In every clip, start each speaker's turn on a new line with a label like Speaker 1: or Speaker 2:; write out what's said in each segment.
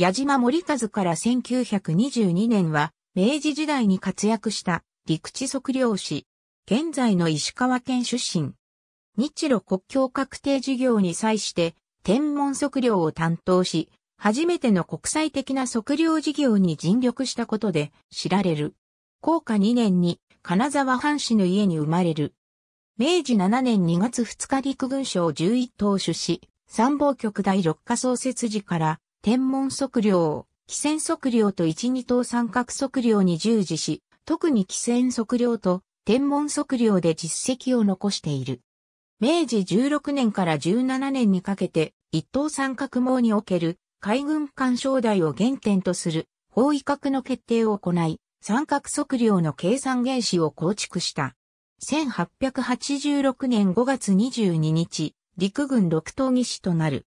Speaker 1: 矢島森和から1922年は、明治時代に活躍した陸地測量士。現在の石川県出身。日露国境確定事業に際して、天文測量を担当し、初めての国際的な測量事業に尽力したことで知られる。高下2年に金沢藩士の家に生まれる。明治7年2月2日陸軍省11等出し、参謀局第6課創設時から天文測量、気仙測量と一二等三角測量に従事し、特に気仙測量と天文測量で実績を残している。明治16年から17年にかけて、一等三角網における海軍艦省台を原点とする方位角の決定を行い、三角測量の計算原子を構築した。1886年5月22日、陸軍六等技師となる。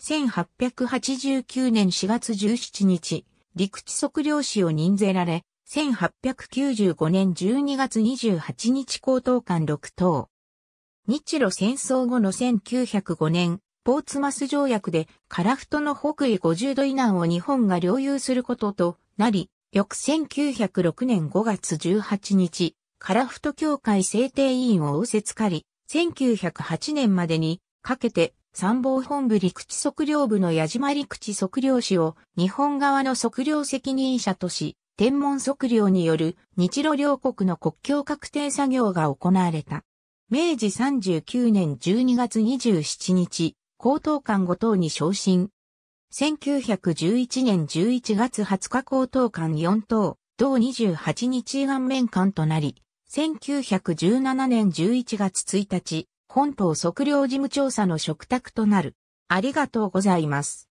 Speaker 1: 1889年4月17日、陸地測量士を任ぜられ、1895年12月28日高等官6等。日露戦争後の1905年、ポーツマス条約でカラフトの北緯50度以南を日本が領有することとなり、翌1906年5月18日、カラフト協会制定委員を仰せつかり、1908年までにかけて参謀本部陸地測量部の矢島陸地測量士を日本側の測量責任者とし、天文測量による日露両国の国境確定作業が行われた。明治39年12月27日、高等官5等に昇進。1911年11月20日高等官4等、同28日岩面官となり、1917年11月1日、本島測量事務調査の嘱託となる。ありがとうございます。